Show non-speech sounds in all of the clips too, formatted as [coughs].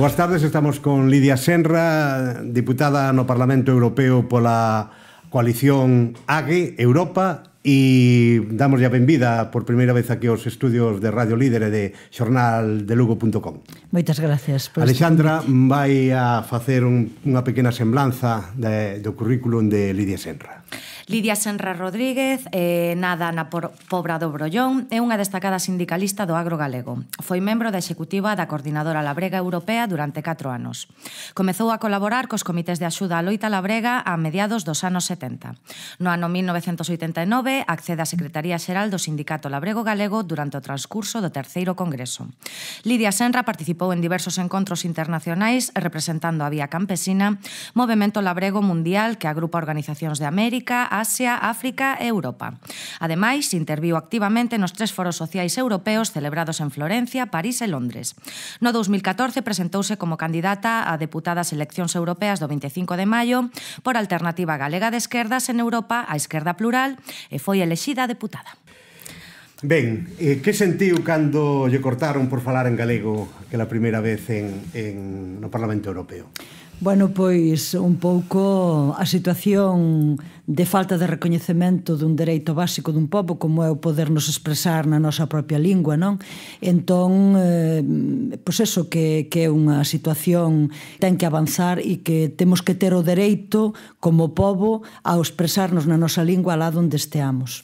Boas tardes, estamos con Lidia Senra, diputada no Parlamento Europeo pola coalición AGE Europa e damos a benvida por primeira vez aquí aos estudios de Radio Líder e de xornal de lugo.com. Moitas gracias. Pues, Alexandra vai a facer un, unha pequena semblanza de, do currículum de Lidia Senra. Lidia Senra Rodríguez, eh, nada na por, Pobra do Brollón, é unha destacada sindicalista do agro galego. Foi membro da executiva da Coordinadora Labrega Europea durante 4 anos. Comezou a colaborar cos comités de axuda a loita labrega a mediados dos anos 70. No ano 1989 accede á Secretaría Xeral do Sindicato Labrego Galego durante o transcurso do terceiro congreso. Lidia Senra participou en diversos encontros internacionais representando a Vía Campesina, Movimento Labrego Mundial que agrupa organizacións de América, Asia, África e Europa. Ademais, interviu activamente nos tres foros sociais europeos celebrados en Florencia, París e Londres. No 2014 presentouse como candidata a deputada eleccións europeas do 25 de maio por Alternativa Galega de Esquerdas en Europa a Esquerda Plural e foi elexida deputada. Ben, eh, que sentiu cando lle cortaron por falar en galego que la primeira vez en, en, no Parlamento Europeo? Bueno, pois un pouco a situación de falta de recoñecemento dun dereito básico dun pobo como é o podernos expresar na nosa propia lingua, non? Entón, eh, pois eso que, que é unha situación ten que avanzar e que temos que ter o dereito como pobo a expresarnos na nosa lingua lá onde esteamos.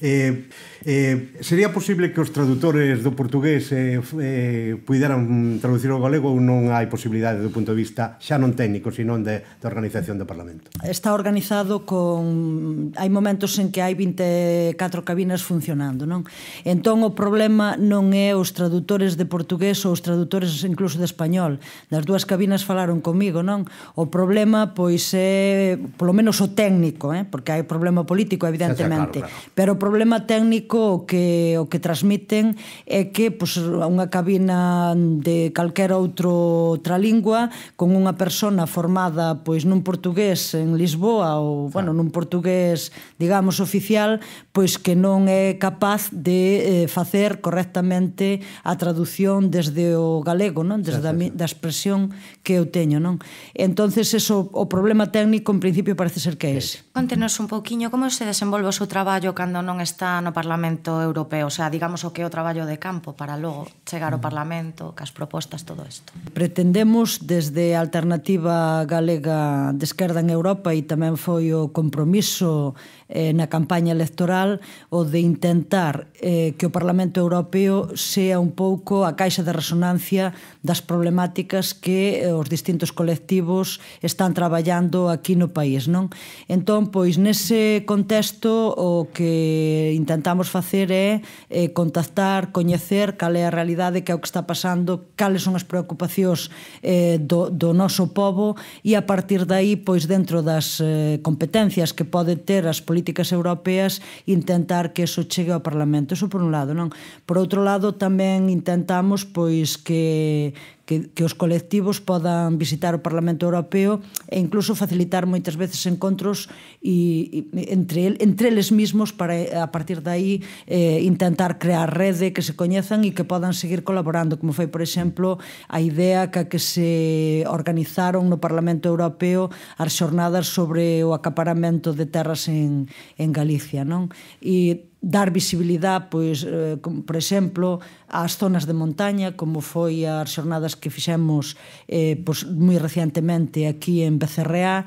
Eh, eh, sería posible que os tradutores do portugués eh, eh, puideran traducir ao galego ou non hai posibilidade do punto de vista xa non técnico, senón de, de organización do Parlamento? Está organizado con... hai momentos en que hai 24 cabinas funcionando, non? Entón o problema non é os tradutores de portugués ou os tradutores incluso de español. Das dúas cabinas falaron comigo, non? O problema, pois, é polo menos o técnico, eh? porque hai problema político, evidentemente. claro, claro. Pero o problema técnico o que o que transmiten é que pois, unha cabina de calquera outro outra lingua con unha persona formada pois nun portugués en Lisboa ou bueno, nun portugués, digamos, oficial, pois que non é capaz de eh, facer correctamente a traducción desde o galego, non? Desde a, da expresión que eu teño, non? Entonces eso o problema técnico en principio parece ser que é ese. Contenos un pouquiño como se desenvolve o seu traballo cando non non está no Parlamento Europeo, o sea, digamos o que é o traballo de campo para logo chegar ao mm. Parlamento, cas propostas, todo isto. Pretendemos desde a Alternativa Galega de Esquerda en Europa e tamén foi o compromiso eh, na campaña electoral o de intentar eh, que o Parlamento Europeo sea un pouco a caixa de resonancia das problemáticas que eh, os distintos colectivos están traballando aquí no país, non? Entón, pois nese contexto o que intentamos facer é, eh, contactar, coñecer cal é a realidade, que é o que está pasando, cales son as preocupacións eh, do, do noso povo e a partir dai, pois dentro das eh, competencias que pode ter as políticas europeas, intentar que eso chegue ao Parlamento. Eso por un lado, non? Por outro lado, tamén intentamos pois que que, que os colectivos podan visitar o Parlamento Europeo e incluso facilitar moitas veces encontros e, e entre, el, entre eles mismos para a partir de aí eh, intentar crear rede que se coñezan e que podan seguir colaborando, como foi, por exemplo, a idea que, que se organizaron no Parlamento Europeo as xornadas sobre o acaparamento de terras en, en Galicia, non? E dar visibilidade, pois, eh, por exemplo, ás zonas de montaña, como foi as xornadas que fixemos eh, pois, moi recientemente aquí en BCRA,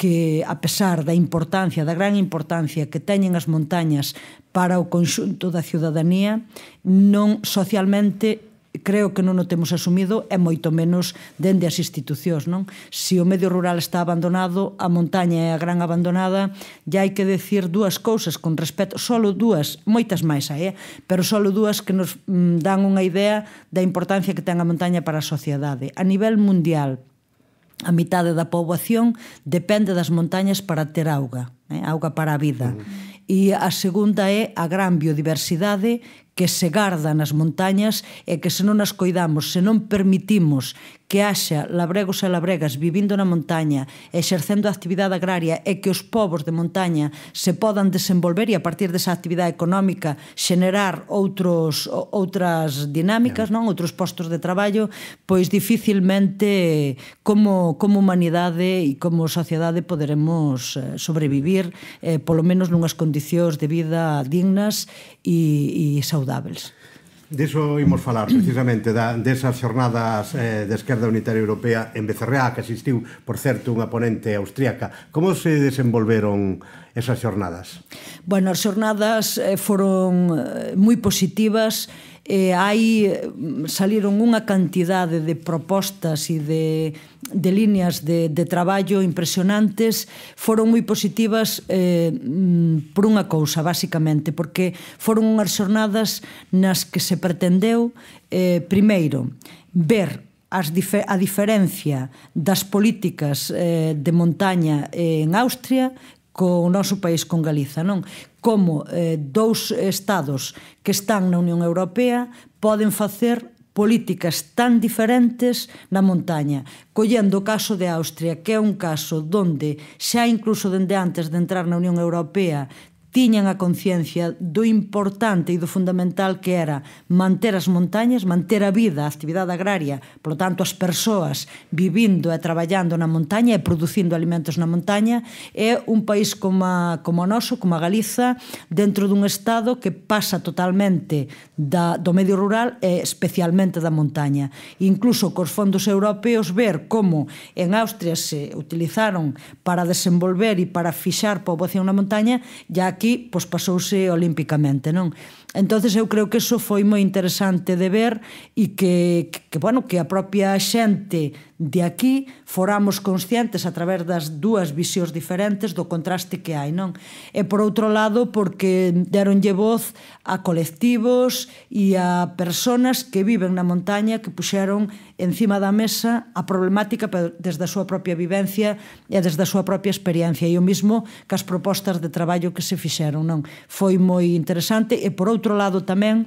que a pesar da importancia, da gran importancia que teñen as montañas para o conxunto da ciudadanía, non socialmente creo que non o temos asumido e moito menos dende as institucións, non? Se o medio rural está abandonado, a montaña é a gran abandonada, e hai que decir dúas cousas con respecto, solo dúas, moitas máis aí, eh? pero solo dúas que nos mm, dan unha idea da importancia que ten a montaña para a sociedade. A nivel mundial, a mitade da poboación depende das montañas para ter auga, eh? auga para a vida. Uh mm. -huh. E a segunda é a gran biodiversidade que se garda nas montañas e que se non as coidamos, se non permitimos que haxa labregos e labregas vivindo na montaña, exercendo a actividade agraria e que os povos de montaña se podan desenvolver e a partir desa actividade económica xenerar outros, outras dinámicas, non outros postos de traballo, pois dificilmente como, como humanidade e como sociedade poderemos eh, sobrevivir eh, polo menos nunhas condicións de vida dignas e, e saudables. Diso imos falar [clears throat] precisamente da, desas xornadas eh, de esquerda unitaria europea en Becerreá que asistiu, por certo, unha ponente austríaca. Como se desenvolveron esas xornadas? Bueno, as xornadas eh, foron eh, moi positivas e hai saliron unha cantidade de propostas e de, de líneas de, de traballo impresionantes foron moi positivas eh, mm, por unha cousa, basicamente, porque foron unhas xornadas nas que se pretendeu, eh, primeiro, ver as dife a diferencia das políticas eh, de montaña eh, en Austria co noso país con Galiza, non? Como eh, dous estados que están na Unión Europea poden facer políticas tan diferentes na montaña, collendo o caso de Austria, que é un caso donde xa incluso dende antes de entrar na Unión Europea tiñan a conciencia do importante e do fundamental que era manter as montañas, manter a vida, a actividade agraria, polo tanto as persoas vivindo e traballando na montaña e producindo alimentos na montaña, é un país como, a, como o noso, como a Galiza, dentro dun estado que pasa totalmente da, do medio rural e especialmente da montaña. Incluso cos fondos europeos ver como en Austria se utilizaron para desenvolver e para fixar poboación na montaña, ya aquí pois, pasouse olímpicamente, non? Entonces eu creo que eso foi moi interesante de ver e que, que, que bueno, que a propia xente De aquí foramos conscientes a través das dúas visións diferentes do contraste que hai, non? E por outro lado, porque deronlle voz a colectivos e a persoas que viven na montaña que puxeron encima da mesa a problemática desde a súa propia vivencia e desde a súa propia experiencia e o mismo que as propostas de traballo que se fixeron, non? Foi moi interesante e por outro lado tamén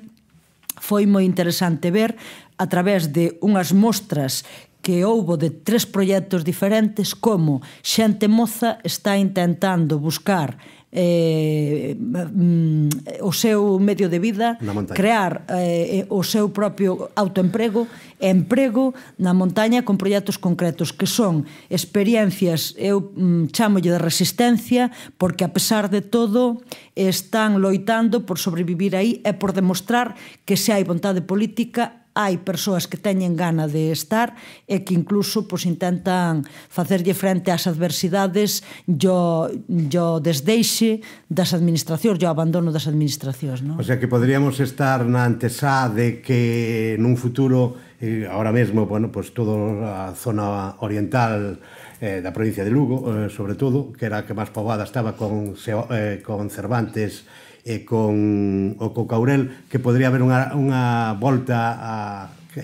foi moi interesante ver a través de unhas mostras que houbo de tres proxectos diferentes como xente moza está intentando buscar eh, mm, o seu medio de vida crear eh, eh, o seu propio autoemprego e emprego na montaña con proxectos concretos que son experiencias eu mm, chamolle de resistencia porque a pesar de todo están loitando por sobrevivir aí e por demostrar que se hai vontade política hai persoas que teñen gana de estar e que incluso pois, intentan facerlle frente ás adversidades yo, yo desdeixe das administracións, yo abandono das administracións. Non? O sea que poderíamos estar na antesá de que nun futuro eh, ahora mesmo, bueno, pois toda a zona oriental eh, da provincia de Lugo, eh, sobre todo, que era a que máis poboada estaba con, eh, con Cervantes e con o co Caurel que podría haber unha, unha volta a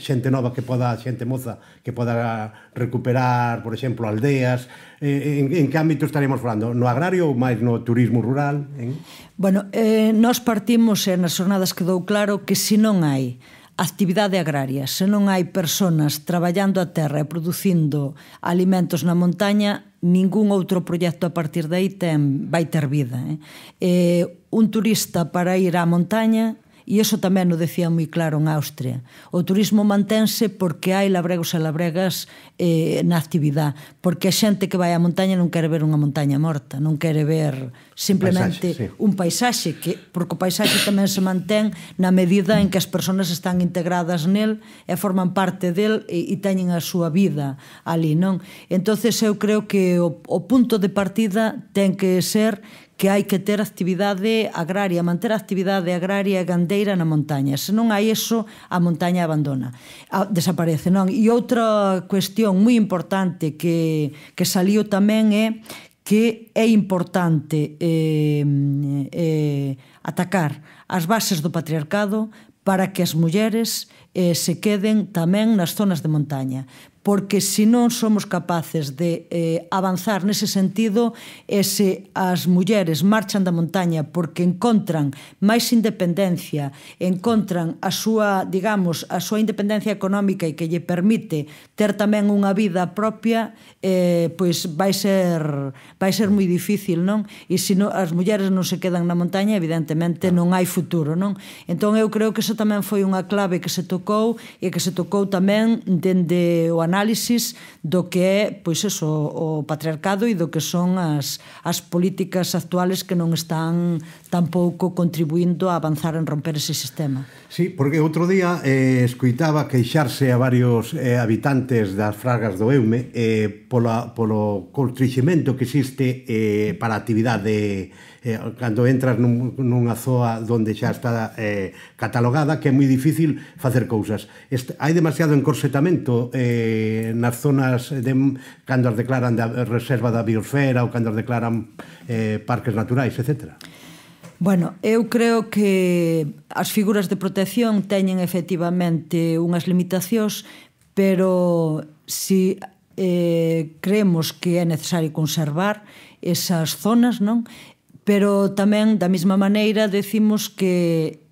xente nova que poda, xente moza que poda recuperar, por exemplo, aldeas. en, en que ámbito estaremos falando? No agrario ou máis no turismo rural? En... Bueno, eh, nós partimos eh, nas jornadas dou claro que se non hai actividade agraria, se non hai persoas traballando a terra e producindo alimentos na montaña, ningún outro proxecto a partir dai ten, vai ter vida. Eh? Eh, un turista para ir á montaña E iso tamén o decía moi claro en Austria. O turismo mantense porque hai labregos e labregas eh, na actividade, porque a xente que vai á montaña non quere ver unha montaña morta, non quere ver simplemente paisaxe, sí. un paisaxe, que, porque o paisaxe tamén se mantén na medida en que as persoas están integradas nel e forman parte del e, e teñen a súa vida ali, non? Entonces eu creo que o, o punto de partida ten que ser que hai que ter actividade agraria, manter a actividade agraria e gandeira na montaña. Se non hai eso, a montaña abandona, a, desaparece, non? E outra cuestión moi importante que, que saliu tamén é que é importante eh, eh, atacar as bases do patriarcado para que as mulleres eh, se queden tamén nas zonas de montaña porque se non somos capaces de eh, avanzar nese sentido e se as mulleres marchan da montaña porque encontran máis independencia, encontran a súa, digamos, a súa independencia económica e que lle permite ter tamén unha vida propia, eh, pois vai ser vai ser moi difícil, non? E se non, as mulleres non se quedan na montaña, evidentemente non hai futuro, non? Entón eu creo que iso tamén foi unha clave que se tocou e que se tocou tamén dende o análisis do que é pois eso, o patriarcado e do que son as, as políticas actuales que non están tampouco contribuindo a avanzar en romper ese sistema. Sí, porque outro día eh, escuitaba queixarse a varios eh, habitantes das fragas do Eume eh, pola, polo constrixemento que existe eh, para a actividade eh, eh, cando entras nun, nunha zoa donde xa está eh, catalogada que é moi difícil facer cousas. Est, hai demasiado encorsetamento eh, nas zonas de, cando as declaran da reserva da biosfera ou cando as declaran eh, parques naturais, etcétera. Bueno, eu creo que as figuras de protección teñen efectivamente unhas limitacións, pero si eh, creemos que é necesario conservar esas zonas, non? pero tamén da mesma maneira decimos que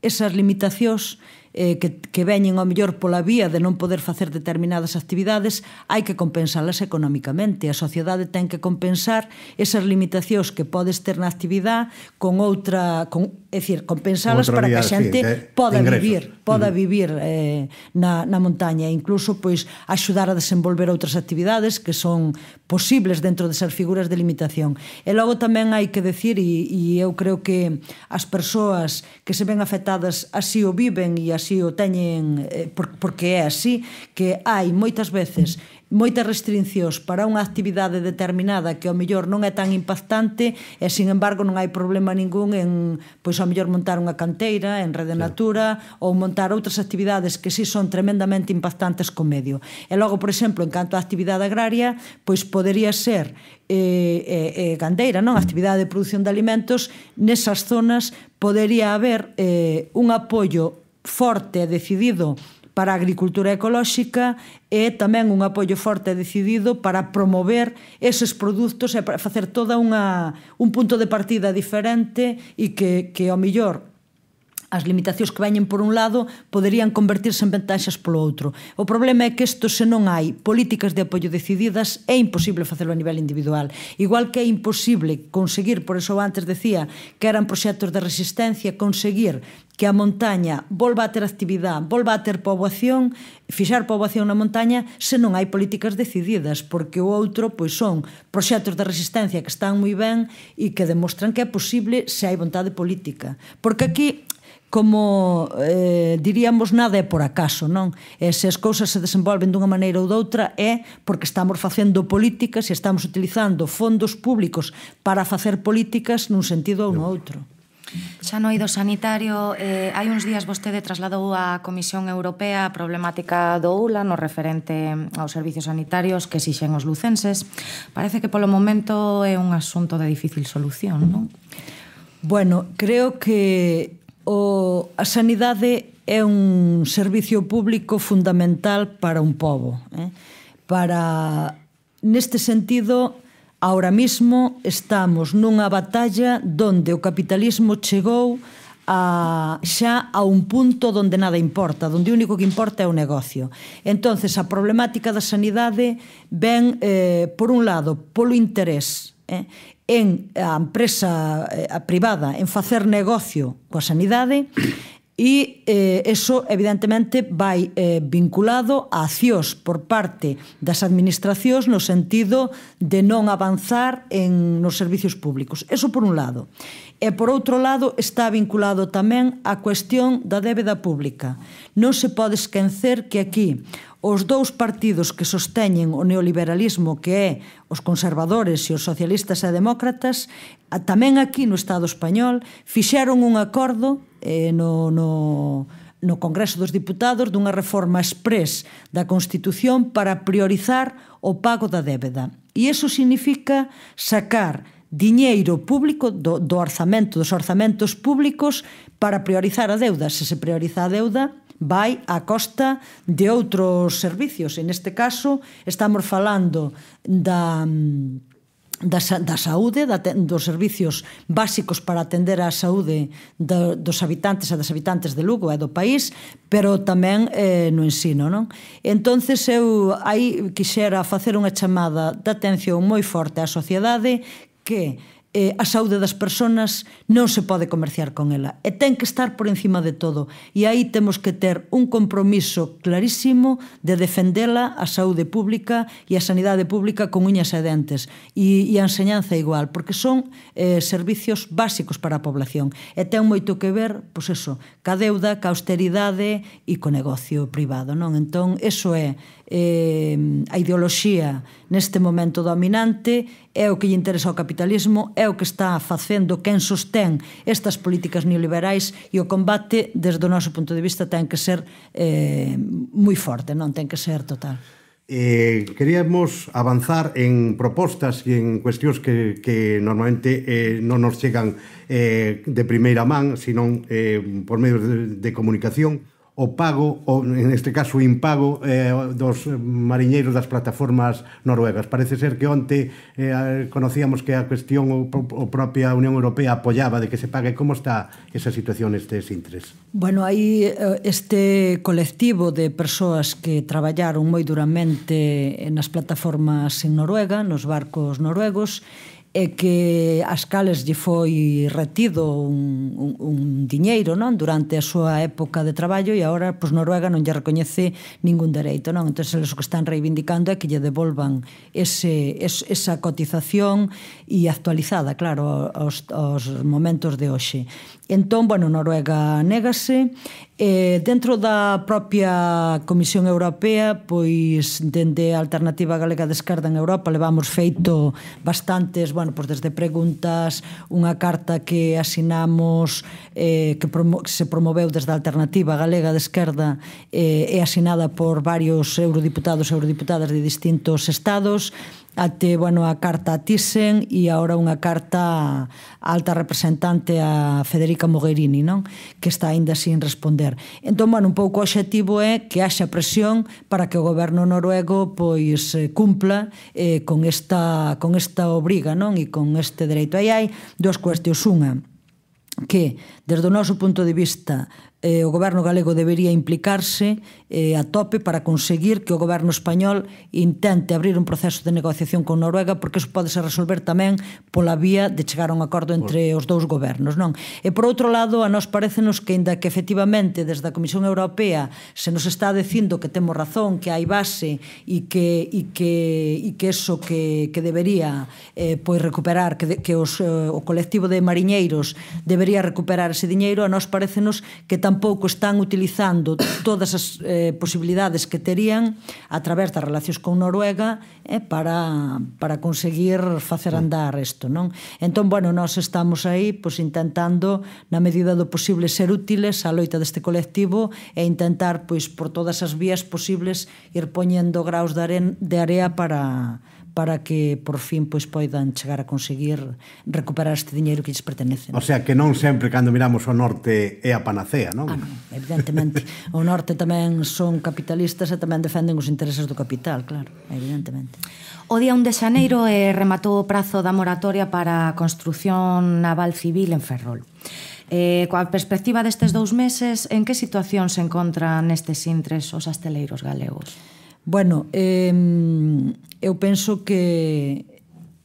esas limitacións eh, que, que veñen ao mellor pola vía de non poder facer determinadas actividades, hai que compensalas economicamente. A sociedade ten que compensar esas limitacións que podes ter na actividade con outra... Con, é dicir, compensalas para que a xente sí, poda ingresos. vivir, poda mm. vivir eh, na, na montaña, e incluso pois axudar a desenvolver outras actividades que son posibles dentro de ser figuras de limitación. E logo tamén hai que decir, e, e eu creo que as persoas que se ven afectadas así o viven e así así o teñen eh, porque é así que hai moitas veces moitas restriccións para unha actividade determinada que ao mellor non é tan impactante e sin embargo non hai problema ningún en pois ao mellor montar unha canteira en rede natura ou montar outras actividades que si son tremendamente impactantes co medio. E logo, por exemplo, en canto á actividade agraria, pois podería ser eh, eh, gandeira, eh, non? Actividade de produción de alimentos, nesas zonas podería haber eh, un apoio forte e decidido para a agricultura ecolóxica e tamén un apoio forte e decidido para promover eses produtos e para facer toda unha, un punto de partida diferente e que, que ao millor as limitacións que veñen por un lado poderían convertirse en ventaxas polo outro. O problema é que isto se non hai políticas de apoio decididas é imposible facelo a nivel individual. Igual que é imposible conseguir, por eso antes decía, que eran proxectos de resistencia, conseguir que a montaña volva a ter actividade, volva a ter poboación, fixar poboación na montaña se non hai políticas decididas, porque o outro pois son proxectos de resistencia que están moi ben e que demostran que é posible se hai vontade política. Porque aquí como eh, diríamos nada é por acaso, non? E se as cousas se desenvolven dunha maneira ou doutra é porque estamos facendo políticas e estamos utilizando fondos públicos para facer políticas nun sentido ou no outro. Xa no ido sanitario, eh, hai uns días vostede trasladou á Comisión Europea a problemática do ULA no referente aos servicios sanitarios que exixen os lucenses. Parece que polo momento é un asunto de difícil solución, non? Bueno, creo que o, a sanidade é un servicio público fundamental para un pobo. Eh? Para, neste sentido, ahora mismo estamos nunha batalla donde o capitalismo chegou a, xa a un punto donde nada importa, donde o único que importa é o negocio. Entonces a problemática da sanidade ven, eh, por un lado, polo interés eh? en a empresa eh, a privada en facer negocio coa sanidade [coughs] e eh, eso evidentemente vai eh, vinculado a accións por parte das administracións no sentido de non avanzar en nos servicios públicos. Eso por un lado. E E, por outro lado, está vinculado tamén á cuestión da débeda pública. Non se pode esquecer que aquí os dous partidos que sosteñen o neoliberalismo que é os conservadores e os socialistas e demócratas tamén aquí no Estado español fixeron un acordo eh, no, no, no Congreso dos Diputados dunha reforma exprés da Constitución para priorizar o pago da débeda. E iso significa sacar diñeiro público do, do orzamento, dos orzamentos públicos para priorizar a deuda. Se se prioriza a deuda, vai á costa de outros servicios. En este caso, estamos falando da da, da saúde, da, dos servicios básicos para atender a saúde da, dos habitantes e das habitantes de Lugo e do país, pero tamén eh, no ensino. Non? entonces eu aí quixera facer unha chamada de atención moi forte á sociedade que eh, a saúde das persoas non se pode comerciar con ela e ten que estar por encima de todo e aí temos que ter un compromiso clarísimo de defendela a saúde pública e a sanidade pública con uñas e dentes e, e a enseñanza igual porque son eh, servicios básicos para a población e ten moito que ver pois eso, ca deuda, ca austeridade e co negocio privado non entón, eso é eh, a ideoloxía neste momento dominante é o que lle interesa ao capitalismo é o que está facendo quen sostén estas políticas neoliberais e o combate desde o noso punto de vista ten que ser eh, moi forte non ten que ser total Eh, queríamos avanzar en propostas e en cuestións que, que normalmente eh, non nos chegan eh, de primeira man, senón eh, por medio de, de comunicación o pago, o, en este caso o impago, eh, dos mariñeiros das plataformas noruegas. Parece ser que onte eh, conocíamos que a cuestión o, o propia Unión Europea apoyaba de que se pague. Como está esa situación este Sintres? Bueno, aí eh, este colectivo de persoas que traballaron moi duramente eh, nas plataformas en Noruega, nos barcos noruegos, e que as cales lle foi retido un, un, un diñeiro non durante a súa época de traballo e agora pois, Noruega non lle recoñece ningún dereito. Non? Entón, eles o que están reivindicando é que lle devolvan ese, es, esa cotización e actualizada, claro, aos, aos momentos de hoxe. Entón, bueno, Noruega négase eh, dentro da propia Comisión Europea, pois dende a Alternativa Galega de Esquerda en Europa levamos feito bastantes, bueno, pois desde preguntas, unha carta que asinamos eh, que, promo que se promoveu desde a Alternativa Galega de Esquerda eh, e asinada por varios eurodiputados e eurodiputadas de distintos estados, até, bueno, a carta a Thyssen e agora unha carta alta representante a Federica Mogherini, non? Que está aínda sin responder. Entón, bueno, un pouco o objetivo é que haxa presión para que o goberno noruego pois eh, cumpla eh, con esta con esta obriga, non? E con este dereito. Aí hai dúas cuestións, unha que desde o noso punto de vista eh, o goberno galego debería implicarse eh, a tope para conseguir que o goberno español intente abrir un proceso de negociación con Noruega porque iso pode ser resolver tamén pola vía de chegar a un acordo entre os dous gobernos, non? E por outro lado, a nós parecenos que inda que efectivamente desde a Comisión Europea se nos está dicindo que temos razón, que hai base e que e que e que eso que que debería eh pois recuperar que de, que os eh, o colectivo de mariñeiros debería recuperar ese diñeiro, a nós parecenos que tampouco están utilizando todas as eh, posibilidades que terían a través das relacións con Noruega eh, para, para conseguir facer andar isto. Non? Entón, bueno, nós estamos aí pois, intentando, na medida do posible, ser útiles á loita deste colectivo e intentar, pois, por todas as vías posibles, ir poñendo graus de, aren, de area para, para que por fin pois poidan chegar a conseguir recuperar este diñeiro que lles pertenece. O sea, que non sempre cando miramos o norte é a panacea, non? Ah, non, evidentemente. o norte tamén son capitalistas e tamén defenden os intereses do capital, claro, evidentemente. O día 1 de xaneiro eh, rematou o prazo da moratoria para a construción naval civil en Ferrol. Eh, coa perspectiva destes dous meses, en que situación se encontran nestes intres os asteleiros galegos? Bueno, eh, eu penso que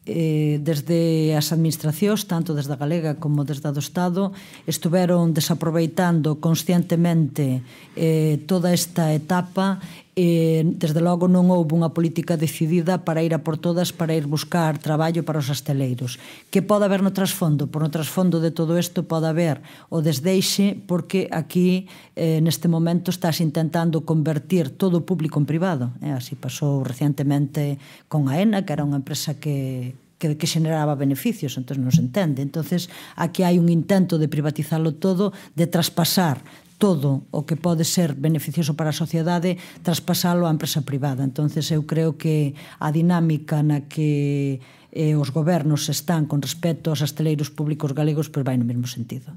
eh, desde as administracións, tanto desde a Galega como desde a do Estado, estuveron desaproveitando conscientemente eh, toda esta etapa eh, desde logo non houve unha política decidida para ir a por todas para ir buscar traballo para os asteleiros que pode haber no trasfondo por no trasfondo de todo isto pode haber o desdeixe porque aquí eh, neste momento estás intentando convertir todo o público en privado eh? así pasou recientemente con a ENA, que era unha empresa que, que, que xeneraba beneficios, entón non se entende. entonces aquí hai un intento de privatizarlo todo, de traspasar todo o que pode ser beneficioso para a sociedade traspasalo á empresa privada. Entonces eu creo que a dinámica na que eh, os gobernos están con respecto aos asteleiros públicos galegos pois vai no mesmo sentido.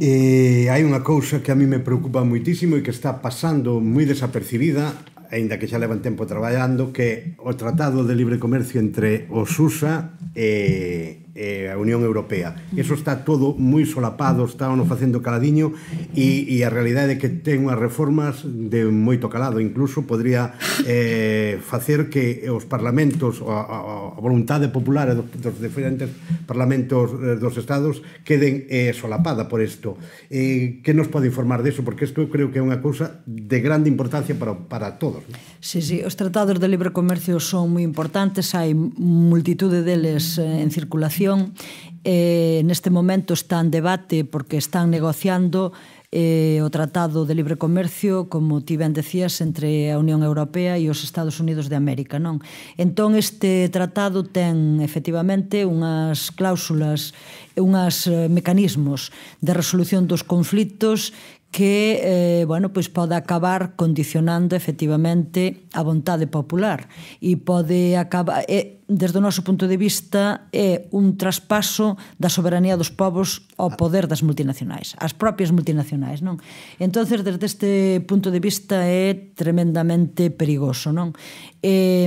E eh, hai unha cousa que a mí me preocupa moitísimo e que está pasando moi desapercibida, aínda que xa levan tempo traballando, que o Tratado de Libre Comercio entre os USA e eh, a Unión Europea. Eso está todo moi solapado, está ono facendo caladiño e, e a realidade é que ten unhas reformas de moito calado, incluso podría eh, facer que os parlamentos, a, a, a voluntade popular dos, dos diferentes parlamentos eh, dos estados queden eh, solapada por isto. Eh, que nos pode informar deso? Porque isto creo que é unha cousa de grande importancia para, para todos. Non? Sí, sí, os tratados de libre comercio son moi importantes, hai multitude deles eh, en circulación, Comisión eh, neste momento está en debate porque están negociando eh, o Tratado de Libre Comercio, como ti ben decías, entre a Unión Europea e os Estados Unidos de América, non? Entón, este tratado ten, efectivamente, unhas cláusulas, unhas eh, mecanismos de resolución dos conflitos que eh, bueno, pois pode acabar condicionando efectivamente a vontade popular e pode acabar eh, desde o noso punto de vista é un traspaso da soberanía dos povos ao poder das multinacionais, as propias multinacionais, non? Entonces desde este punto de vista é tremendamente perigoso, non? E,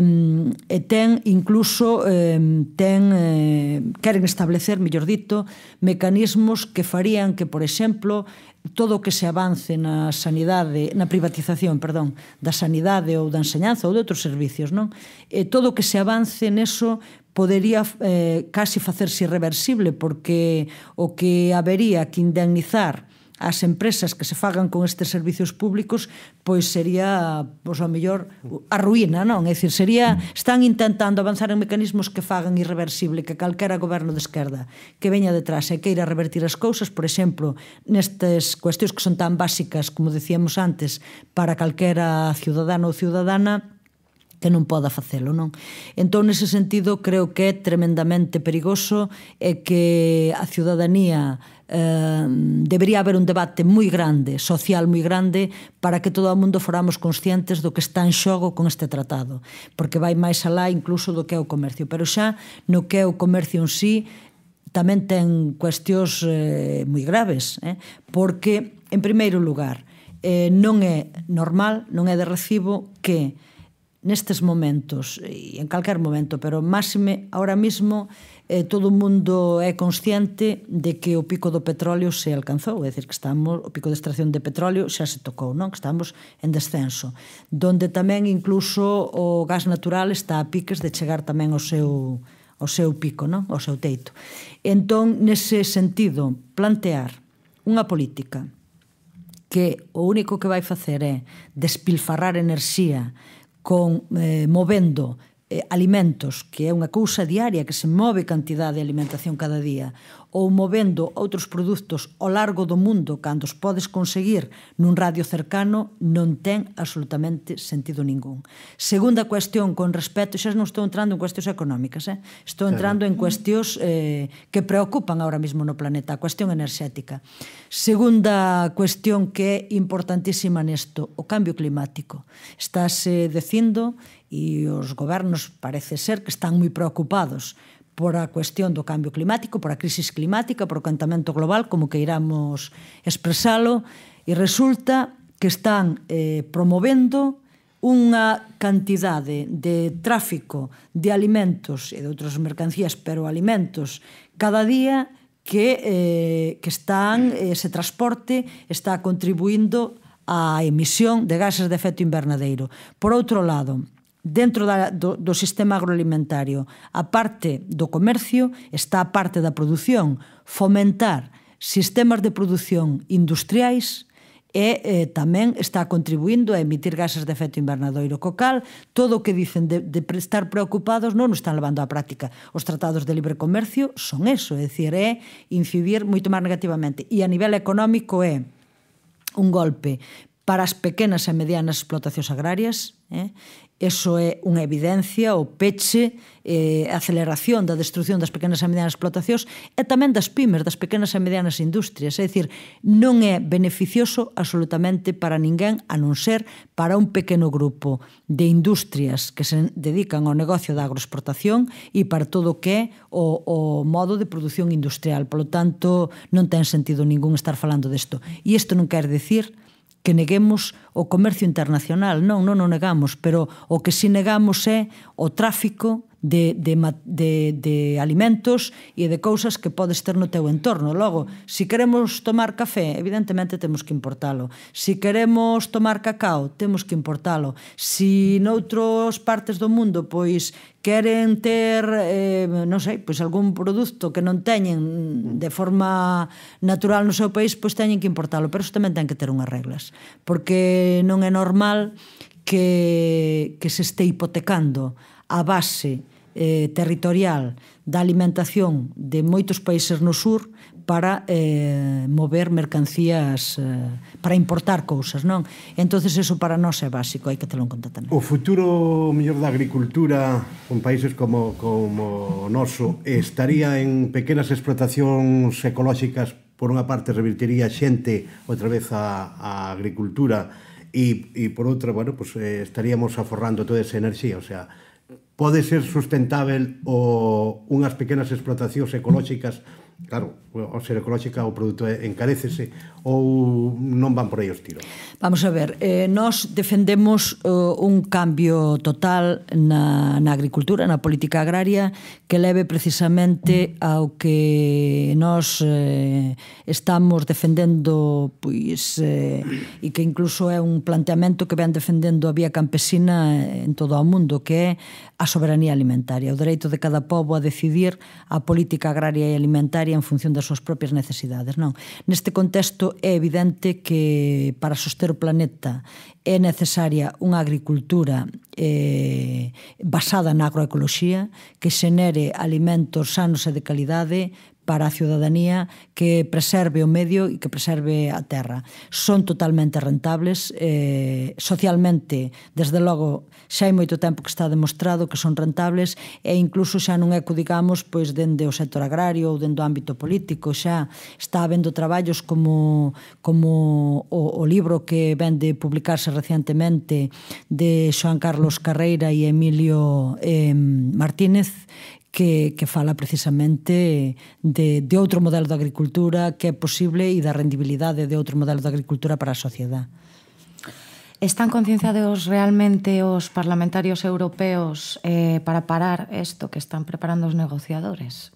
e ten incluso eh, ten eh, queren establecer, mellor dito, mecanismos que farían que, por exemplo, todo o que se avance na sanidade, na privatización, perdón, da sanidade ou da enseñanza ou de outros servicios, non? E todo o que se avance neso podería eh, casi facerse irreversible porque o que habería que indemnizar as empresas que se fagan con estes servizos públicos, pois sería, pois ao mellor, a ruína, non? É dicir, sería, están intentando avanzar en mecanismos que fagan irreversible que calquera goberno de esquerda que veña detrás e queira revertir as cousas, por exemplo, nestes cuestións que son tan básicas, como decíamos antes, para calquera ciudadano ou ciudadana, que non poda facelo, non? Entón, nese sentido, creo que é tremendamente perigoso e que a ciudadanía eh, debería haber un debate moi grande, social moi grande, para que todo o mundo foramos conscientes do que está en xogo con este tratado, porque vai máis alá incluso do que é o comercio. Pero xa no que é o comercio en sí, tamén ten cuestións eh, moi graves, eh? porque, en primeiro lugar, eh, non é normal, non é de recibo que nestes momentos, e en calquer momento, pero máxime ahora mismo eh, todo o mundo é consciente de que o pico do petróleo se alcanzou, é dicir, que estamos, o pico de extracción de petróleo xa se tocou, non? que estamos en descenso, donde tamén incluso o gas natural está a piques de chegar tamén ao seu, ao seu pico, non? ao seu teito. Entón, nese sentido, plantear unha política que o único que vai facer é despilfarrar enerxía con eh, movendo eh, alimentos, que é unha cousa diaria que se move cantidad de alimentación cada día, ou movendo outros produtos ao largo do mundo cando os podes conseguir nun radio cercano non ten absolutamente sentido ningún. Segunda cuestión con respecto, xa non estou entrando en cuestións económicas, eh? estou entrando claro. en cuestións eh, que preocupan ahora mesmo no planeta, a cuestión enerxética. Segunda cuestión que é importantísima nesto, o cambio climático. Estás eh, dicindo e os gobernos parece ser que están moi preocupados por a cuestión do cambio climático, por a crisis climática, por o cantamento global, como que iramos expresalo, e resulta que están eh, promovendo unha cantidade de tráfico de alimentos e de outras mercancías, pero alimentos, cada día que, eh, que están, ese transporte está contribuindo á emisión de gases de efecto invernadeiro. Por outro lado, dentro da, do, do sistema agroalimentario. A parte do comercio está a parte da produción. Fomentar sistemas de produción industriais e eh, tamén está contribuindo a emitir gases de efecto invernadoiro co cal, todo o que dicen de, de estar preocupados non o están levando á práctica. Os tratados de libre comercio son eso, é dicir, é incidir moito máis negativamente. E a nivel económico é un golpe para as pequenas e medianas explotacións agrarias. Eh? Eso é unha evidencia, o peche, eh, a aceleración da destrucción das pequenas e medianas explotacións e tamén das pymes, das pequenas e medianas industrias. É dicir, non é beneficioso absolutamente para ninguén a non ser para un pequeno grupo de industrias que se dedican ao negocio da agroexportación e para todo o que é o, o modo de produción industrial. Por lo tanto, non ten sentido ningún estar falando desto. E isto non quer decir que neguemos o comercio internacional, non, non o negamos, pero o que si negamos é o tráfico de, de, de, de alimentos e de cousas que podes ter no teu entorno. Logo, se si queremos tomar café, evidentemente temos que importalo. Se si queremos tomar cacao, temos que importalo. Se si noutras partes do mundo, pois, queren ter, eh, non sei, pois algún produto que non teñen de forma natural no seu país, pois teñen que importalo, pero isto tamén ten que ter unhas reglas, porque non é normal que, que se este hipotecando a base eh, territorial da alimentación de moitos países no sur para eh, mover mercancías eh, para importar cousas, non? Entonces eso para nós é básico, hai que telo en conta tamén. O futuro mellor da agricultura con países como como o noso estaría en pequenas explotacións ecolóxicas por unha parte revertiría xente outra vez a, a agricultura e, e por outra, bueno, pues, eh, estaríamos aforrando toda esa enerxía, o sea, pode ser sustentável o, unhas pequenas explotacións ecolóxicas claro, ao ser ecolóxica o produto encarecese ou non van por aí os tiros? Vamos a ver, eh, nós defendemos uh, un cambio total na, na agricultura, na política agraria que leve precisamente ao que nós eh, estamos defendendo pois, eh, e que incluso é un planteamento que ven defendendo a vía campesina en todo o mundo que é a soberanía alimentaria, o dereito de cada pobo a decidir a política agraria e alimentaria en función das súas propias necesidades. Non? Neste contexto é evidente que para soster o planeta é necesaria unha agricultura eh, basada na agroecoloxía que xenere alimentos sanos e de calidade para a ciudadanía que preserve o medio e que preserve a terra. Son totalmente rentables, eh, socialmente, desde logo, xa hai moito tempo que está demostrado que son rentables e incluso xa non é que digamos pois dende o sector agrario ou dende o ámbito político, xa está habendo traballos como, como o, o libro que ven de publicarse recentemente de Joan Carlos Carreira e Emilio eh, Martínez que, que fala precisamente de, de outro modelo de agricultura que é posible e da rendibilidade de outro modelo de agricultura para a sociedade. Están concienciados realmente os parlamentarios europeos eh, para parar isto que están preparando os negociadores?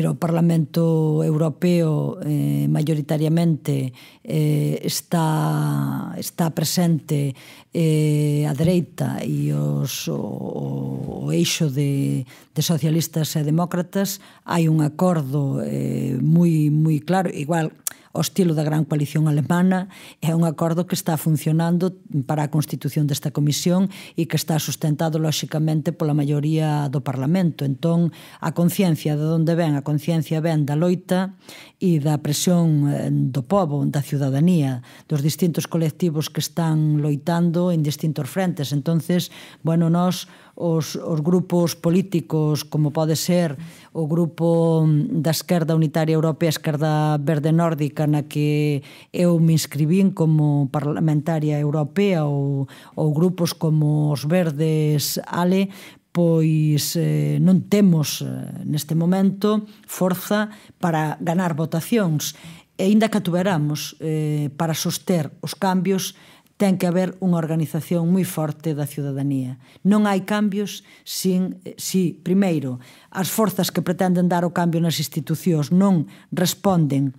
decir, o Parlamento Europeo eh, mayoritariamente eh, está, está presente eh, a dereita e os, o, o eixo de, de socialistas e demócratas hai un acordo eh, moi, moi claro, igual ao estilo da Gran Coalición Alemana, é un acordo que está funcionando para a constitución desta comisión e que está sustentado, lóxicamente, pola maioría do Parlamento. Entón, a conciencia de onde ven, a conciencia ven da loita e da presión eh, do povo, da ciudadanía, dos distintos colectivos que están loitando en distintos frentes. Entonces, bueno, nós os, os grupos políticos como pode ser o grupo da esquerda unitaria europea, esquerda verde nórdica na que eu me inscribín como parlamentaria europea ou, ou grupos como os verdes ALE pois eh, non temos eh, neste momento forza para ganar votacións e aínda que atuveramos eh, para soster os cambios ten que haber unha organización moi forte da ciudadanía. Non hai cambios sin, eh, si, primeiro, as forzas que pretenden dar o cambio nas institucións non responden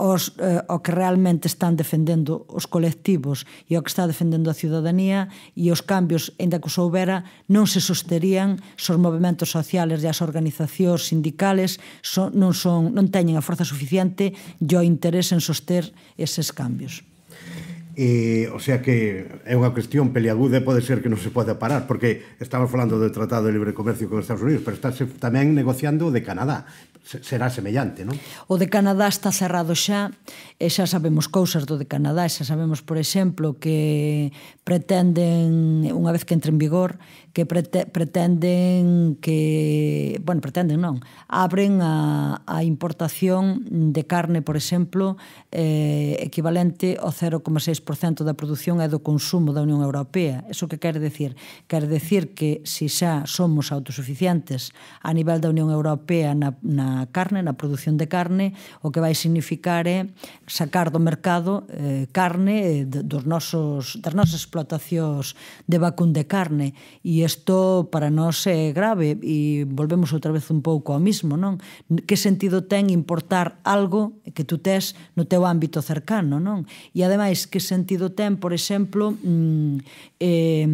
os, eh, o que realmente están defendendo os colectivos e o que está defendendo a ciudadanía e os cambios, ainda que os houbera, non se sosterían os movimentos sociales e as organizacións sindicales son, non, son, non teñen a forza suficiente e o interés en soster eses cambios. E, o sea que é unha cuestión peliaguda e pode ser que non se pode parar porque estamos falando do Tratado de Libre Comercio con os Estados Unidos, pero estáse tamén negociando o de Canadá, será semellante, non? O de Canadá está cerrado xa e xa sabemos cousas do de Canadá xa sabemos, por exemplo, que pretenden, unha vez que entre en vigor que prete, pretenden que, bueno, pretenden non abren a, a importación de carne, por exemplo eh, equivalente ao 0,6% 3% da produción é do consumo da Unión Europea. Eso que quer decir? Quer decir que se si xa somos autosuficientes a nivel da Unión Europea na, na carne, na produción de carne, o que vai significar é sacar do mercado eh, carne eh, dos nosos, das nosas explotacións de vacún de carne. E isto para nós é grave e volvemos outra vez un pouco ao mismo, non? Que sentido ten importar algo que tú tes no teu ámbito cercano, non? E ademais, que sentido sentido ten, por exemplo, mm, eh,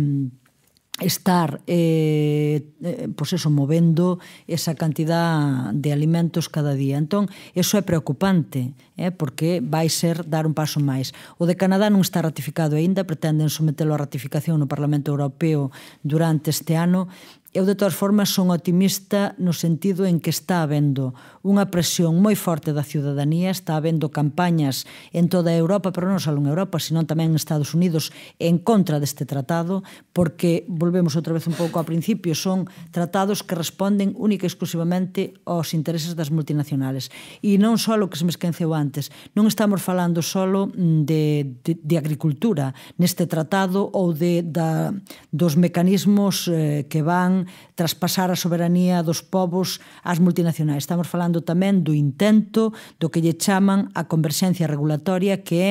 estar eh, eh, pois eso, movendo esa cantidad de alimentos cada día. Entón, eso é preocupante, eh, porque vai ser dar un paso máis. O de Canadá non está ratificado aínda, pretenden sometelo a ratificación no Parlamento Europeo durante este ano, Eu, de todas formas, son optimista no sentido en que está habendo unha presión moi forte da ciudadanía, está habendo campañas en toda a Europa, pero non só en Europa, senón tamén en Estados Unidos, en contra deste tratado, porque, volvemos outra vez un pouco ao principio, son tratados que responden única e exclusivamente aos intereses das multinacionales. E non só o que se me esqueceu antes, non estamos falando só de, de, de agricultura neste tratado ou de, da, dos mecanismos eh, que van traspasar a soberanía dos povos ás multinacionais. Estamos falando tamén do intento do que lle chaman a converxencia regulatoria que é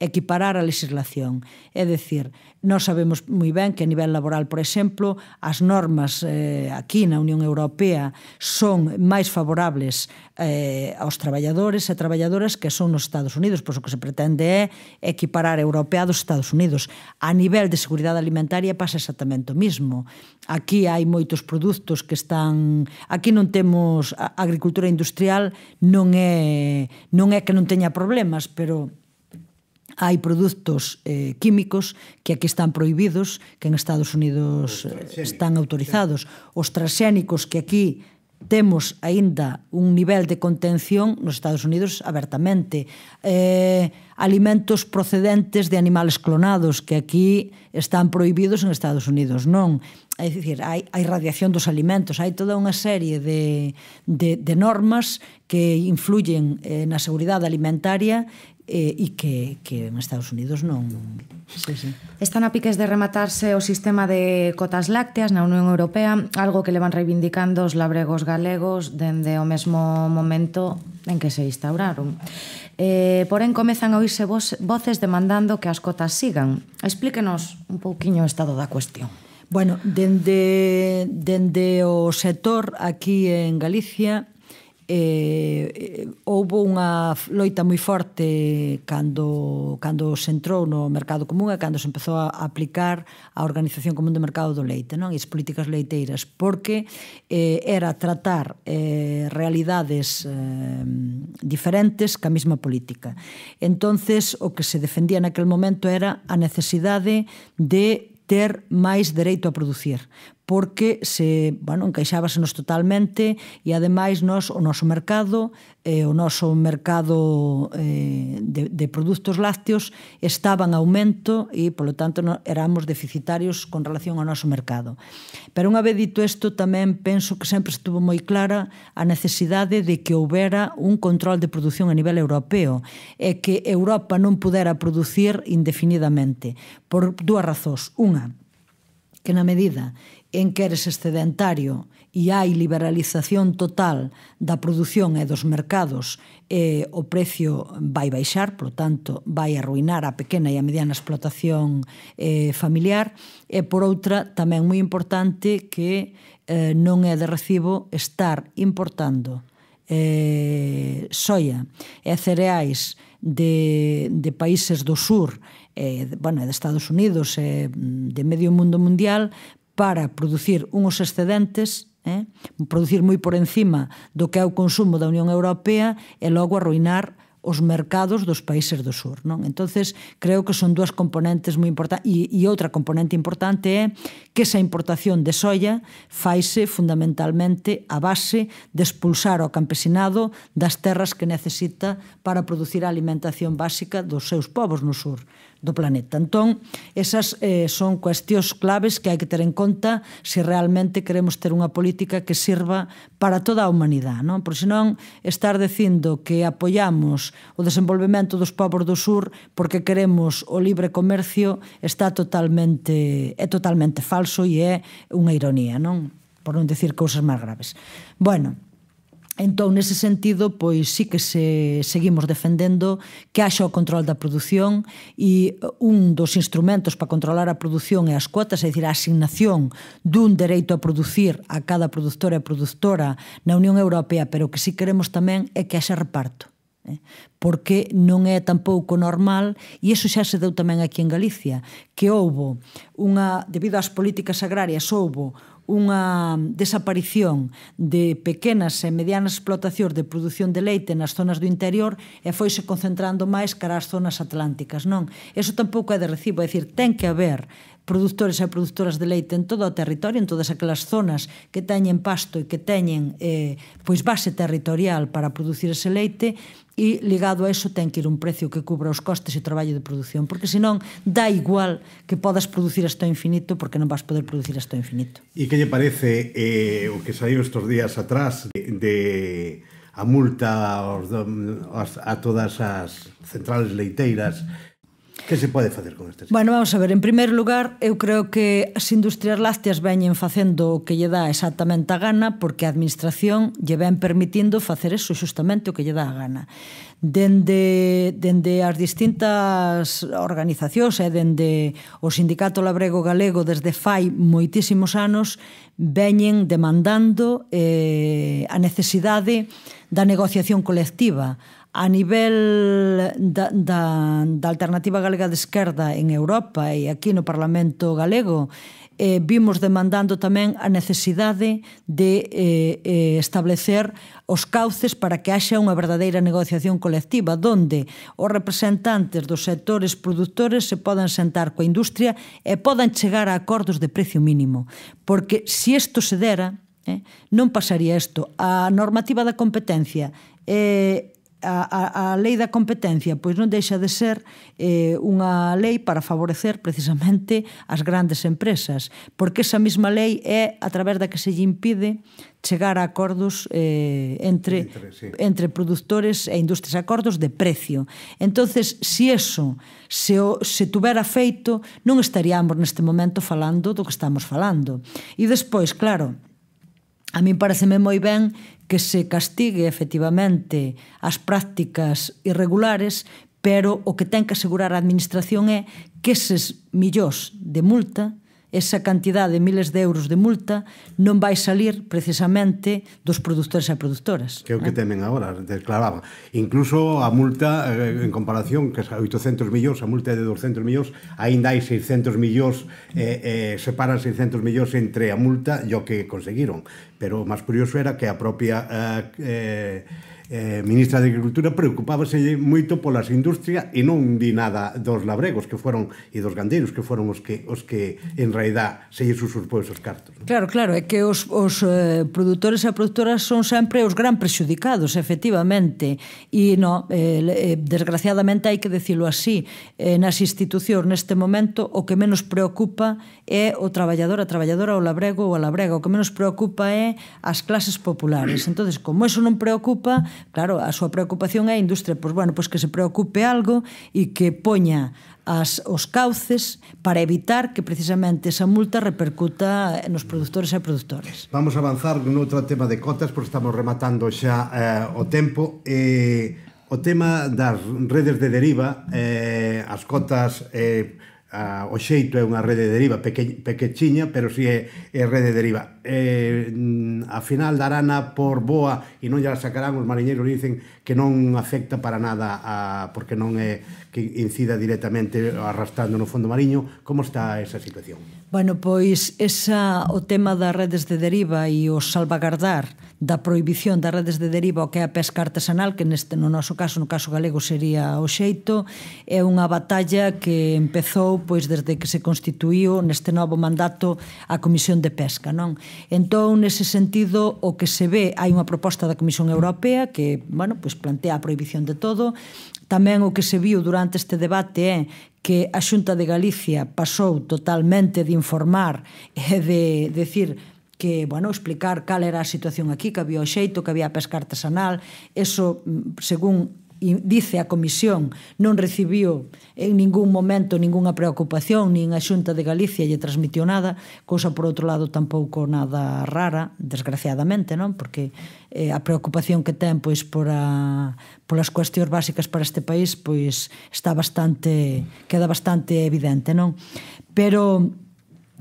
equiparar a legislación. É dicir, nós sabemos moi ben que a nivel laboral, por exemplo, as normas eh, aquí na Unión Europea son máis favorables eh, aos traballadores e traballadoras que son nos Estados Unidos, pois o que se pretende é equiparar a Europea dos Estados Unidos. A nivel de seguridade alimentaria pasa exactamente o mismo. Aquí hai moitos produtos que están... Aquí non temos... A agricultura industrial non é, non é que non teña problemas, pero hai produtos eh, químicos que aquí están prohibidos, que en Estados Unidos eh, están autorizados. Os transxénicos que aquí temos aínda un nivel de contención nos Estados Unidos abertamente. Eh, alimentos procedentes de animales clonados que aquí están prohibidos en Estados Unidos, non. É dicir, hai, hai radiación dos alimentos, hai toda unha serie de, de, de normas que influyen eh, na seguridade alimentaria eh, e que, que en Estados Unidos non... Sí, sí. Están a piques de rematarse o sistema de cotas lácteas na Unión Europea, algo que le van reivindicando os labregos galegos dende o mesmo momento en que se instauraron. Eh, porén, comezan a oírse voces demandando que as cotas sigan. Explíquenos un pouquiño o estado da cuestión. Bueno, dende, dende o sector aquí en Galicia eh, eh houve unha loita moi forte cando, cando se entrou no mercado común e cando se empezou a aplicar a Organización Común do Mercado do Leite non? e as políticas leiteiras porque eh, era tratar eh, realidades eh, diferentes ca mesma política entonces o que se defendía naquel momento era a necesidade de ter máis dereito a producir porque se, bueno, encaixábase nos totalmente e ademais nos o noso mercado, eh, o noso mercado eh, de, de produtos lácteos estaba en aumento e, polo tanto, no, éramos deficitarios con relación ao noso mercado. Pero unha vez dito isto, tamén penso que sempre estuvo moi clara a necesidade de que houbera un control de produción a nivel europeo e que Europa non pudera producir indefinidamente, por dúas razóns. Unha, que na medida en que eres excedentario e hai liberalización total da produción e dos mercados e o precio vai baixar, polo tanto, vai arruinar a pequena e a mediana explotación eh, familiar e, por outra, tamén moi importante que eh, non é de recibo estar importando eh, soia e cereais de, de países do sur eh, bueno, de Estados Unidos e eh, de medio mundo mundial para producir unhos excedentes eh? producir moi por encima do que é o consumo da Unión Europea e logo arruinar os mercados dos países do sur. Non? entonces creo que son dúas componentes moi importantes e, e outra componente importante é que esa importación de soya faise fundamentalmente a base de expulsar ao campesinado das terras que necesita para producir a alimentación básica dos seus povos no sur do planeta. Entón, esas eh, son cuestións claves que hai que ter en conta se realmente queremos ter unha política que sirva para toda a humanidade, non? Por senón estar dicindo que apoiamos o desenvolvemento dos povos do sur porque queremos o libre comercio está totalmente é totalmente falso e é unha ironía, non? Por non decir cousas máis graves. Bueno, Entón, nese sentido, pois sí que se seguimos defendendo que haxa o control da produción e un dos instrumentos para controlar a produción e as cuotas, é dicir, a asignación dun dereito a producir a cada productora e productora na Unión Europea, pero que sí queremos tamén é que haxa reparto eh, porque non é tampouco normal e iso xa se deu tamén aquí en Galicia que houbo unha, debido ás políticas agrarias houbo unha desaparición de pequenas e medianas explotacións de produción de leite nas zonas do interior e foise concentrando máis cara ás zonas atlánticas, non? Eso tampouco é de recibo, é dicir, ten que haber produtores e produtoras de leite en todo o territorio, en todas aquelas zonas que teñen pasto e que teñen eh, pois base territorial para producir ese leite e ligado a eso ten que ir un precio que cubra os costes e o traballo de produción, porque senón dá igual que podas producir hasta infinito porque non vas poder producir hasta infinito. E que lle parece eh, o que saiu estes días atrás de, de a multa aos, aos, a todas as centrales leiteiras Que se pode facer con estas? Bueno, vamos a ver, en primeiro lugar, eu creo que as industrias lácteas veñen facendo o que lle dá exactamente a gana porque a administración lle ven permitindo facer eso justamente o que lle dá a gana. Dende, dende as distintas organizacións e eh, dende o Sindicato Labrego Galego desde fai moitísimos anos veñen demandando eh, a necesidade da negociación colectiva A nivel da, da, da Alternativa Galega de Esquerda en Europa e aquí no Parlamento Galego, eh, vimos demandando tamén a necesidade de eh, eh, establecer os cauces para que haxa unha verdadeira negociación colectiva donde os representantes dos sectores produtores se podan sentar coa industria e podan chegar a acordos de precio mínimo. Porque se isto se dera, eh, non pasaría isto. A normativa da competencia eh, a, a, a lei da competencia pois non deixa de ser eh, unha lei para favorecer precisamente as grandes empresas, porque esa mesma lei é a través da que se lle impide chegar a acordos eh, entre, entre, sí. entre productores e industrias, acordos de precio. entonces si eso se, o, se tuvera feito, non estaríamos neste momento falando do que estamos falando. E despois, claro, A mí pareceme moi ben que se castigue efectivamente as prácticas irregulares, pero o que ten que asegurar a administración é que eses millóns de multa esa cantidad de miles de euros de multa non vai salir precisamente dos produtores e productoras. Que é o que temen agora, declaraban. Incluso a multa, eh, en comparación, que é 800 millóns, a multa é de 200 millóns, aínda hai 600 millóns, eh, eh, separan 600 millóns entre a multa e o que conseguiron. Pero o máis curioso era que a propia... Eh, eh, eh, ministra de Agricultura preocupábase moito polas industrias e non di nada dos labregos que foron e dos gandeiros que foron os que os que en realidad se lles usurpou esos cartos. Non? Claro, claro, é que os, os eh, produtores e produtoras son sempre os gran prexudicados, efectivamente. E no, eh, eh desgraciadamente hai que decirlo así, eh, nas institucións neste momento o que menos preocupa é o traballador, a traballadora, o labrego ou a labrega, o que menos preocupa é as clases populares. Entonces, como eso non preocupa, Claro, a súa preocupación é a industria, pois bueno, pois que se preocupe algo e que poña as, os cauces para evitar que precisamente esa multa repercuta nos produtores e produtores. Vamos a avanzar noutro tema de cotas, porque estamos rematando xa eh, o tempo. Eh, o tema das redes de deriva, eh, as cotas... Eh, a, o xeito é unha rede de deriva peque, pequechiña, pero si sí é, é rede de deriva eh, a final darana por boa e non lla sacarán os mariñeiros dicen que non afecta para nada a, porque non é que incida directamente arrastrando no fondo mariño como está esa situación? Bueno, pois esa, o tema das redes de deriva e o salvagardar da prohibición das redes de deriva o que é a pesca artesanal, que neste no noso caso, no caso galego sería o xeito, é unha batalla que empezou pois desde que se constituíu neste novo mandato a Comisión de Pesca, non? Entón, nese sentido, o que se ve, hai unha proposta da Comisión Europea que, bueno, pois plantea a prohibición de todo. Tamén o que se viu durante este debate é que a Xunta de Galicia pasou totalmente de informar e de, de decir que, bueno, explicar cal era a situación aquí, que había o xeito, que había a pesca artesanal, eso, mm, según dice a comisión, non recibiu en ningún momento ningunha preocupación, nin a Xunta de Galicia lle transmitiu nada, cousa por outro lado tampouco nada rara, desgraciadamente, non? Porque eh, a preocupación que ten pois por a, polas cuestións básicas para este país pois está bastante queda bastante evidente, non? Pero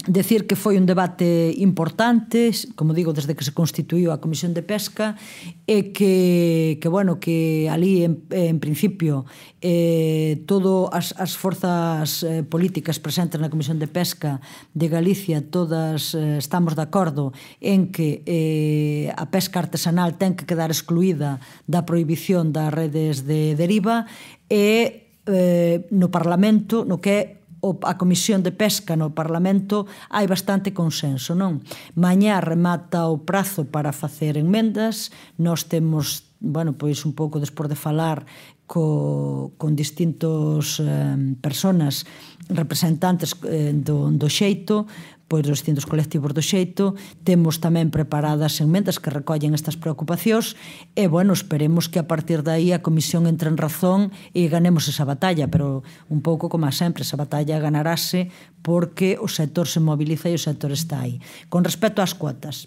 decir que foi un debate importante, como digo, desde que se constituíu a Comisión de Pesca, e que, que bueno, que ali, en, en principio, eh, todo as, as forzas eh, políticas presentes na Comisión de Pesca de Galicia, todas eh, estamos de acordo en que eh, a pesca artesanal ten que quedar excluída da prohibición das redes de deriva, e eh, no Parlamento, no que é o, a Comisión de Pesca no Parlamento hai bastante consenso, non? Mañá remata o prazo para facer enmendas, nós temos bueno, pois un pouco despois de falar co, con distintos eh, personas representantes eh, do, do xeito, pois dos distintos colectivos do xeito, temos tamén preparadas enmendas que recollen estas preocupacións e, bueno, esperemos que a partir dai a Comisión entre en razón e ganemos esa batalla, pero un pouco como a sempre, esa batalla ganarase porque o sector se mobiliza e o sector está aí. Con respecto ás cuotas,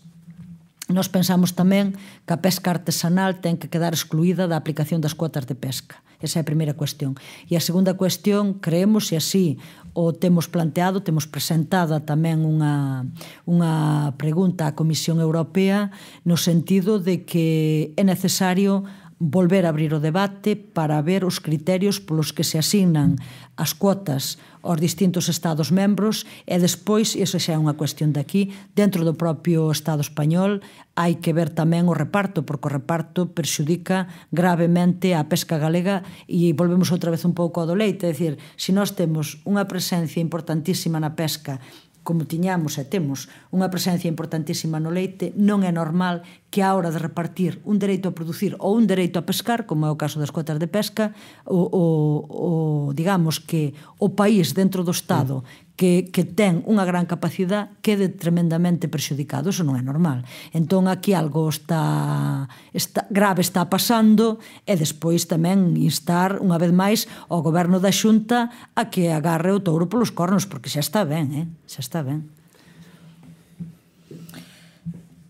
Nos pensamos tamén que a pesca artesanal ten que quedar excluída da aplicación das cuotas de pesca. Esa é a primeira cuestión. E a segunda cuestión, creemos, e así o temos planteado, temos presentada tamén unha, unha pregunta á Comisión Europea no sentido de que é necesario volver a abrir o debate para ver os criterios polos que se asignan as cuotas aos distintos Estados membros e despois, iso xa é unha cuestión daqui, dentro do propio Estado español hai que ver tamén o reparto, porque o reparto perxudica gravemente a pesca galega e volvemos outra vez un pouco ao do leite, é dicir, se nós temos unha presencia importantísima na pesca como tiñamos e temos unha presencia importantísima no leite, non é normal que a hora de repartir un dereito a producir ou un dereito a pescar, como é o caso das cotas de pesca, o, o, o digamos que o país dentro do Estado mm que, que ten unha gran capacidade quede tremendamente perxudicado. Eso non é normal. Entón, aquí algo está, está grave está pasando e despois tamén instar unha vez máis ao goberno da Xunta a que agarre o touro polos cornos, porque xa está ben, eh? xa está ben.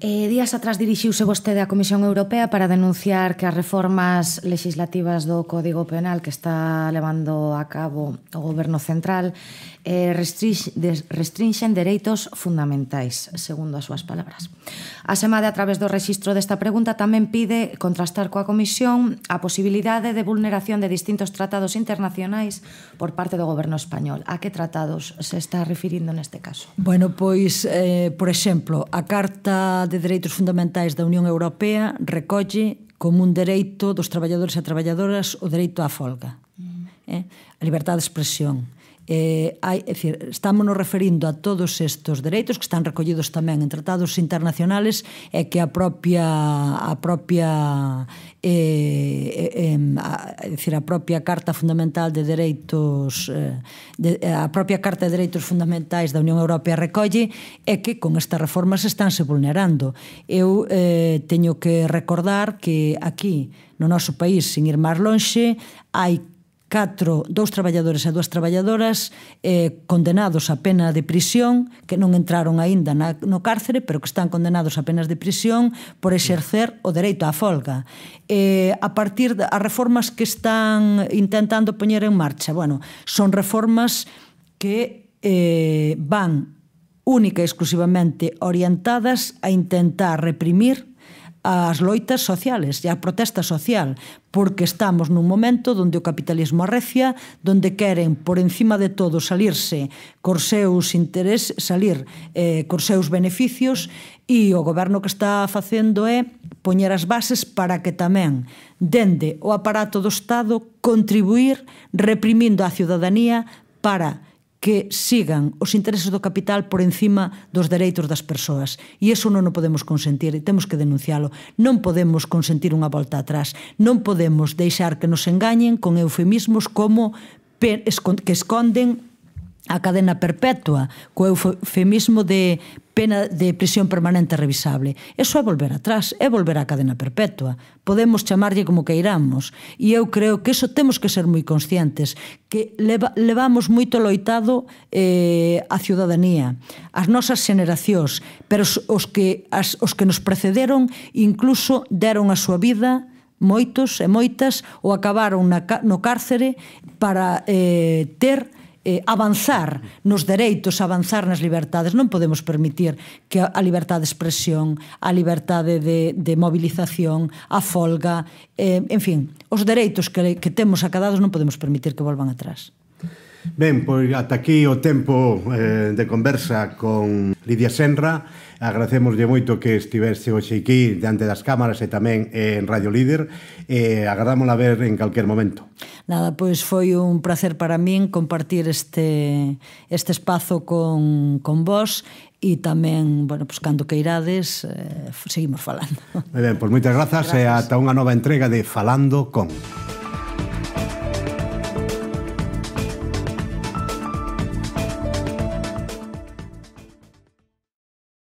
Eh, días atrás dirixiuse vostede á Comisión Europea para denunciar que as reformas legislativas do Código Penal que está levando a cabo o Goberno Central eh, restrinxen dereitos fundamentais, segundo as súas palabras. A SEMADE, a través do rexistro desta pregunta, tamén pide contrastar coa Comisión a posibilidade de vulneración de distintos tratados internacionais por parte do Goberno español. A que tratados se está referindo neste caso? Bueno, pois, eh, por exemplo, a Carta de Dereitos Fundamentais da Unión Europea recolle como un dereito dos traballadores e traballadoras o dereito á folga. Mm. Eh? A liberdade de expresión eh, hai, é dicir, estamos nos referindo a todos estes dereitos que están recollidos tamén en tratados internacionales e que a propia a propia eh, eh, a, é dicir, a propia Carta Fundamental de Dereitos eh, de, eh, a propia Carta de Dereitos Fundamentais da Unión Europea recolle é que con estas reformas estánse vulnerando. Eu eh, teño que recordar que aquí no noso país, sin ir máis lonxe, hai catro, dous traballadores e dúas traballadoras eh, condenados a pena de prisión que non entraron aínda na, no cárcere pero que están condenados a penas de prisión por exercer o dereito á folga eh, a partir das reformas que están intentando poñer en marcha bueno, son reformas que eh, van única e exclusivamente orientadas a intentar reprimir as loitas sociales e a protesta social, porque estamos nun momento onde o capitalismo arrecia, onde queren por encima de todo salirse cor seus interés, salir eh, cor seus beneficios e o goberno que está facendo é poñer as bases para que tamén dende o aparato do Estado contribuir reprimindo a ciudadanía para que sigan os intereses do capital por encima dos dereitos das persoas. E eso non o podemos consentir e temos que denuncialo. Non podemos consentir unha volta atrás. Non podemos deixar que nos engañen con eufemismos como que esconden a cadena perpetua co eufemismo de pena de prisión permanente revisable. Eso é volver atrás, é volver á cadena perpetua. Podemos chamarlle como que iramos. E eu creo que eso temos que ser moi conscientes, que leva, levamos moito loitado eh, a ciudadanía, as nosas xeracións, pero os, os, que, as, os que nos precederon incluso deron a súa vida moitos e moitas ou acabaron na, no cárcere para eh, ter eh, avanzar nos dereitos, avanzar nas libertades. Non podemos permitir que a libertade de expresión, a libertade de, de mobilización, a folga, eh, en fin, os dereitos que, que temos acadados non podemos permitir que volvan atrás. Ben, pois ata aquí o tempo eh, de conversa con Lidia Senra. Agradecemoslle moito que estivese hoxe aquí diante das cámaras e tamén eh, en Radio Líder. Eh, a ver en calquer momento. Nada, pois foi un placer para min compartir este, este espazo con, con vos e tamén, bueno, pois cando que irades, eh, seguimos falando. Moi ben, pois moitas grazas, grazas. e ata unha nova entrega de Falando con.